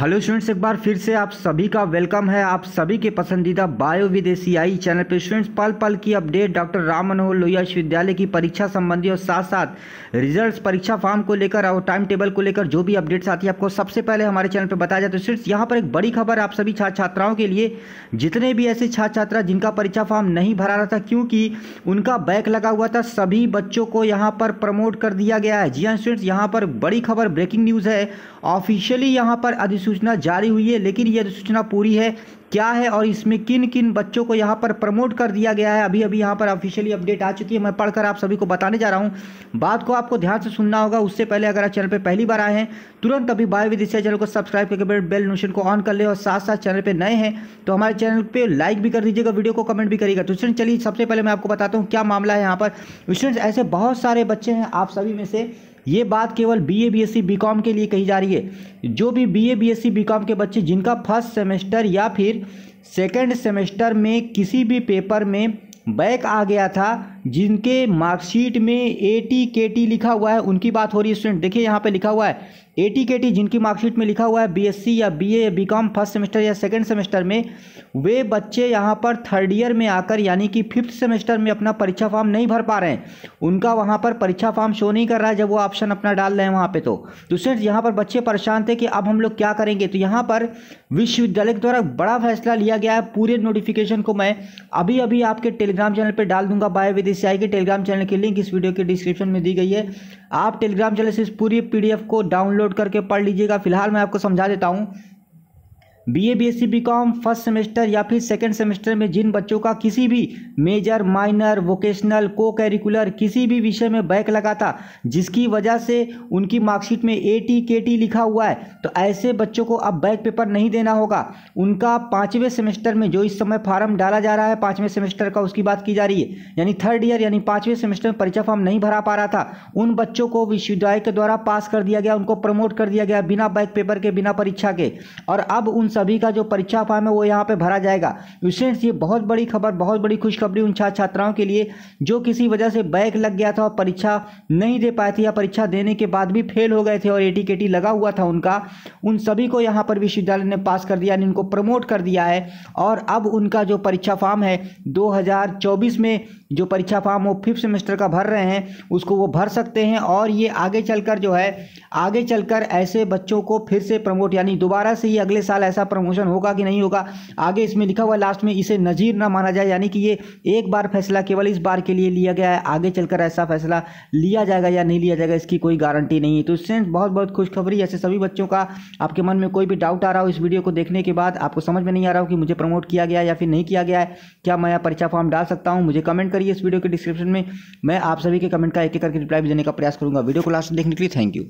hello students एक बार फिर से आप सभी का वेलकम है आप सभी के पसंदीदा बायो विदेशियाई चैनल पर स्टूडेंट्स पल पल की अपडेट डॉक्टर राम मनोहर लोहिया विश्वविद्यालय की परीक्षा संबंधी और साथ साथ रिजल्ट्स परीक्षा फॉर्म को लेकर और टाइम टेबल को लेकर जो भी अपडेट्स आती है आपको सबसे पहले हमारे चैनल पर बताया जाता है तो स्टूडेंट्स यहाँ पर एक बड़ी खबर आप सभी छात्र छात्राओं के लिए जितने भी ऐसे छात्र छात्रा जिनका परीक्षा फॉर्म नहीं भरा रहा था क्योंकि उनका बैक लगा हुआ था सभी बच्चों को यहाँ पर प्रमोट कर दिया गया है जी हाँ स्टूडेंट्स यहाँ पर बड़ी खबर ब्रेकिंग न्यूज़ है ऑफिशियली यहाँ पर अधिसूचना जारी हुई है लेकिन ये अधिसूचना पूरी है क्या है और इसमें किन किन बच्चों को यहाँ पर प्रमोट कर दिया गया है अभी अभी यहाँ पर ऑफिशियली अपडेट आ चुकी है मैं पढ़कर आप सभी को बताने जा रहा हूँ बात को आपको ध्यान से सुनना होगा उससे पहले अगर आप चैनल पर पहली बार आए हैं तुरंत अभी बाय विद चैनल को सब्सक्राइब करके बेल बेल नोशन को ऑन कर ले और साथ साथ चैनल पर नए हैं तो हमारे चैनल पर लाइक भी कर दीजिएगा वीडियो को कमेंट भी करिएगा तो स्टूडेंट चलिए सबसे पहले मैं आपको बताता हूँ क्या मामला है यहाँ पर स्टूडेंट्स ऐसे बहुत सारे बच्चे हैं आप सभी में से ये बात केवल B A B S C B Com के लिए कही जा रही है जो भी B A B S C B Com के बच्चे जिनका फर्स्ट सेमेस्टर या फिर सेकेंड सेमेस्टर में किसी भी पेपर में बैक आ गया था जिनके मार्कशीट में ए टी के टी लिखा हुआ है उनकी बात हो रही है स्टूडेंट देखिए यहाँ पे लिखा हुआ है ए टी के टी जिनकी मार्कशीट में लिखा हुआ है बीएससी या बीए या बीकॉम फर्स्ट सेमेस्टर या सेकेंड सेमेस्टर में वे बच्चे यहाँ पर थर्ड ईयर में आकर यानी कि फिफ्थ सेमेस्टर में अपना परीक्षा फॉर्म नहीं भर पा रहे हैं उनका वहाँ पर परीक्षा फॉर्म शो नहीं कर रहा है जब वो ऑप्शन अपना डाल रहे हैं वहाँ पर तो स्टूडेंट्स तो यहाँ पर बच्चे परेशान थे कि अब हम लोग क्या करेंगे तो यहाँ पर विश्वविद्यालय के द्वारा बड़ा फैसला लिया गया है पूरे नोटिफिकेशन को मैं अभी अभी आपके टेलीग्राम चैनल पर डाल दूंगा बाय विद आई के टेलीग्राम चैनल की लिंक इस वीडियो के डिस्क्रिप्शन में दी गई है आप टेलीग्राम चैनल से इस पूरी पीडीएफ को डाउनलोड करके पढ़ लीजिएगा फिलहाल मैं आपको समझा देता हूँ B A B C B Com first semester या फिर सेकेंड सेमेस्टर में जिन बच्चों का किसी भी major minor vocational cocurricular किसी भी विषय में बैक लगा था जिसकी वजह से उनकी मार्कशीट में ए टी के टी लिखा हुआ है तो ऐसे बच्चों को अब बैक पेपर नहीं देना होगा उनका पाँचवें सेमेस्टर में जो इस समय फार्म डाला जा रहा है पाँचवें सेमेस्टर का उसकी बात की जा रही है यानी थर्ड ईयर यानी पाँचवें सेमेस्टर में परीक्षा फॉर्म नहीं भरा पा रहा था उन बच्चों को विश्वविद्यालय के द्वारा पास कर दिया गया उनको प्रमोट कर दिया गया बिना बैक पेपर के बिना परीक्षा के और अब उन सभी का जो परीक्षा फॉर्म है वो यहाँ पे भरा जाएगा स्टूडेंट्स ये बहुत बड़ी खबर बहुत बड़ी खुशखबरी उन छात्र छात्राओं के लिए जो किसी वजह से बैक लग गया था और परीक्षा नहीं दे पाए थे या परीक्षा देने के बाद भी फेल हो गए थे और टी लगा हुआ था उनका उन सभी को यहाँ पर विश्वविद्यालय ने पास कर दिया इनको उनको प्रमोट कर दिया है और अब उनका जो परीक्षा फॉर्म है चौबीस में जो परीक्षा फॉर्म वो फिफ्थ सेमेस्टर का भर रहे हैं उसको वो भर सकते हैं और ये आगे चलकर जो है आगे चलकर ऐसे बच्चों को फिर से प्रमोट यानी दोबारा से ही अगले साल ऐसा प्रमोशन होगा कि नहीं होगा आगे इसमें लिखा हुआ लास्ट में इसे नज़ीर ना माना जाए यानी कि ये एक बार फैसला केवल इस बार के लिए लिया गया है आगे चलकर ऐसा फैसला लिया जाएगा या नहीं लिया जाएगा इसकी कोई गारंटी नहीं है तो इससे बहुत बहुत खुशखबरी ऐसे सभी बच्चों का आपके मन में कोई भी डाउट आ रहा हो इस वीडियो को देखने के बाद आपको समझ में नहीं आ रहा हो कि मुझे प्रमोट किया गया या फिर नहीं किया गया है क्या मैं परीक्षा फॉर्म डाल सकता हूँ मुझे कमेंट कर करिए इस वीडियो के डिस्क्रिप्शन में मैं आप सभी के कमेंट का एक एक करके रिप्लाई भी देने का प्रयास करूँगा वीडियो को लास्ट देखने के लिए थैंक यू